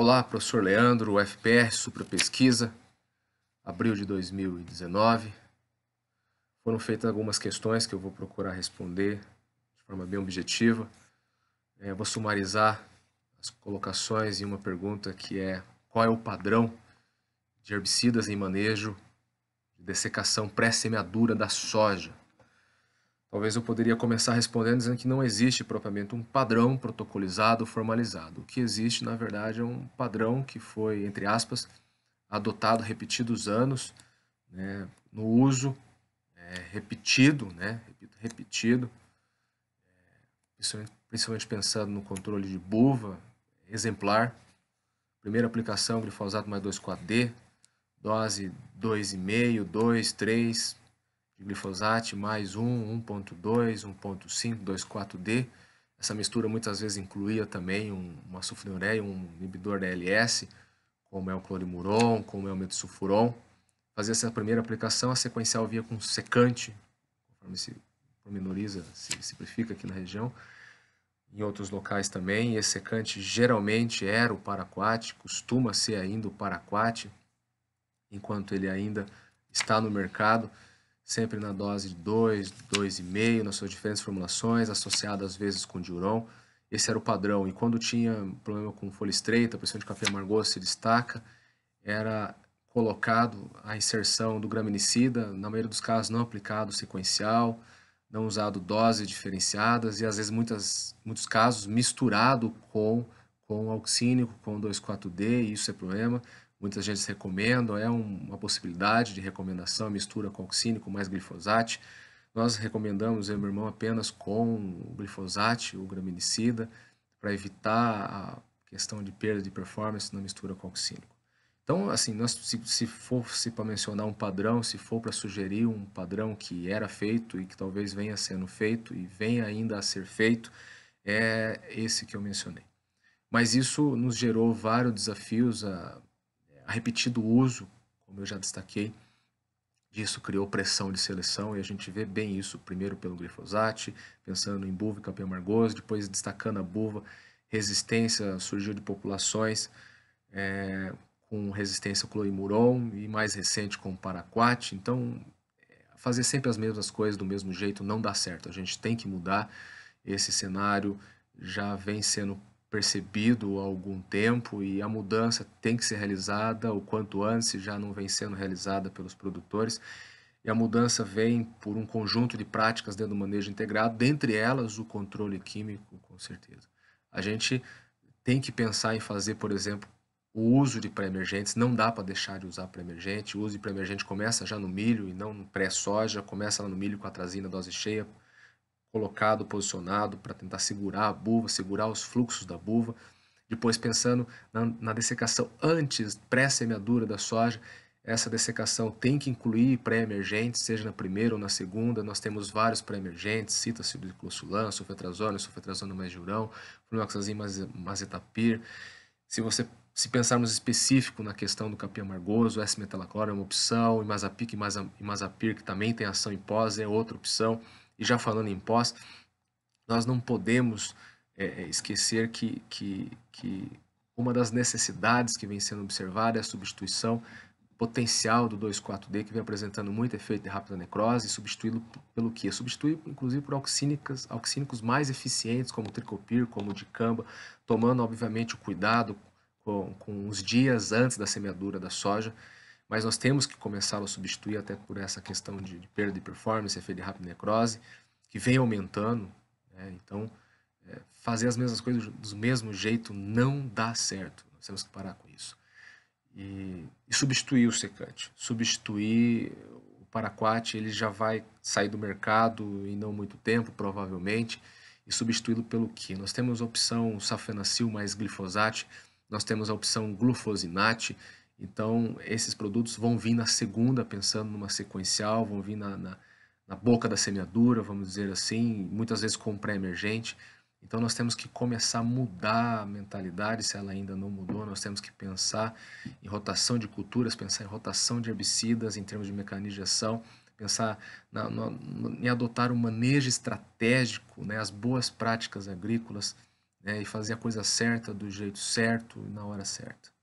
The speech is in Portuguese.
Olá, professor Leandro, UFPR, Supra Pesquisa, abril de 2019. Foram feitas algumas questões que eu vou procurar responder de forma bem objetiva. É, vou sumarizar as colocações em uma pergunta que é qual é o padrão de herbicidas em manejo de dessecação pré-semeadura da soja Talvez eu poderia começar respondendo dizendo que não existe propriamente um padrão protocolizado, formalizado. O que existe, na verdade, é um padrão que foi, entre aspas, adotado repetidos anos, né, no uso é, repetido, né, repetido, é, principalmente pensando no controle de buva exemplar. Primeira aplicação, glifosato mais 2,4-D, dose 2,5, 2, 3, glifosate mais 1, 1.2, 1.5, 2,4-D. Essa mistura muitas vezes incluía também um, uma sulfonilureia, um inibidor da LS, como é o clorimuron, como é o metosulfuron. Fazia essa primeira aplicação, a sequencial via com secante, conforme se pormenoriza, se simplifica aqui na região, em outros locais também. Esse secante geralmente era o paraquat, costuma ser ainda o paraquat, enquanto ele ainda está no mercado sempre na dose de 2, 2,5, nas suas diferentes formulações, associado às vezes com diuron. Esse era o padrão. E quando tinha problema com folha estreita, pressão de café amargoso se destaca, era colocado a inserção do graminicida, na maioria dos casos não aplicado sequencial, não usado doses diferenciadas e às vezes muitas, muitos casos misturado com com auxínico, com 2,4-D, e isso é problema. Muitas gente recomendam, é uma possibilidade de recomendação, mistura calcine com mais glifosate. Nós recomendamos, eu meu irmão, apenas com o glifosate, o graminicida, para evitar a questão de perda de performance na mistura calcínico. Então, assim, nós, se, se fosse para mencionar um padrão, se for para sugerir um padrão que era feito e que talvez venha sendo feito e venha ainda a ser feito, é esse que eu mencionei. Mas isso nos gerou vários desafios a, a repetido uso, como eu já destaquei, disso criou pressão de seleção e a gente vê bem isso primeiro pelo glifosate, pensando em buva e campeão amargoso, depois destacando a buva, resistência surgiu de populações é, com resistência ao cloimuron e mais recente com paraquat. Então, é, fazer sempre as mesmas coisas do mesmo jeito não dá certo. A gente tem que mudar. Esse cenário já vem sendo percebido há algum tempo e a mudança tem que ser realizada o quanto antes, já não vem sendo realizada pelos produtores. E a mudança vem por um conjunto de práticas dentro do manejo integrado, dentre elas o controle químico, com certeza. A gente tem que pensar em fazer, por exemplo, o uso de pré-emergentes, não dá para deixar de usar pré-emergente. O uso de pré-emergente começa já no milho e não no pré-soja, começa lá no milho com a trazina dose cheia, colocado, posicionado para tentar segurar a buva, segurar os fluxos da buva. Depois pensando na, na dessecação antes, pré-semeadura da soja, essa dessecação tem que incluir pré-emergentes, seja na primeira ou na segunda. Nós temos vários pré-emergentes, cita-se gliclosulan, sulfetrazona, sulfetrazona mais jurão, fluoxazim mazetapir. Se você se pensarmos específico na questão do capim amargoso, S-metalacora é uma opção, e imazapir que também tem ação em pós é outra opção. E já falando em pós, nós não podemos é, é, esquecer que, que, que uma das necessidades que vem sendo observada é a substituição potencial do 2,4-D, que vem apresentando muito efeito de rápida necrose, e substituí-lo pelo que? substituir, inclusive, por auxínicas, auxínicos mais eficientes, como o tricopir, como o dicamba, tomando, obviamente, o cuidado com, com os dias antes da semeadura da soja, mas nós temos que começar a substituir até por essa questão de, de perda de performance, efeito de rápida necrose, que vem aumentando. Né? Então, é, fazer as mesmas coisas do mesmo jeito não dá certo. Nós temos que parar com isso. E, e substituir o secante, substituir o paraquat, ele já vai sair do mercado em não muito tempo, provavelmente, e substituí-lo pelo que? Nós temos a opção safenacil mais glifosate, nós temos a opção glufosinate, então, esses produtos vão vir na segunda, pensando numa sequencial, vão vir na, na, na boca da semeadura, vamos dizer assim, muitas vezes com pré-emergente. Então, nós temos que começar a mudar a mentalidade, se ela ainda não mudou. Nós temos que pensar em rotação de culturas, pensar em rotação de herbicidas, em termos de mecanização pensar na, na, em adotar um manejo estratégico, né, as boas práticas agrícolas né, e fazer a coisa certa, do jeito certo e na hora certa.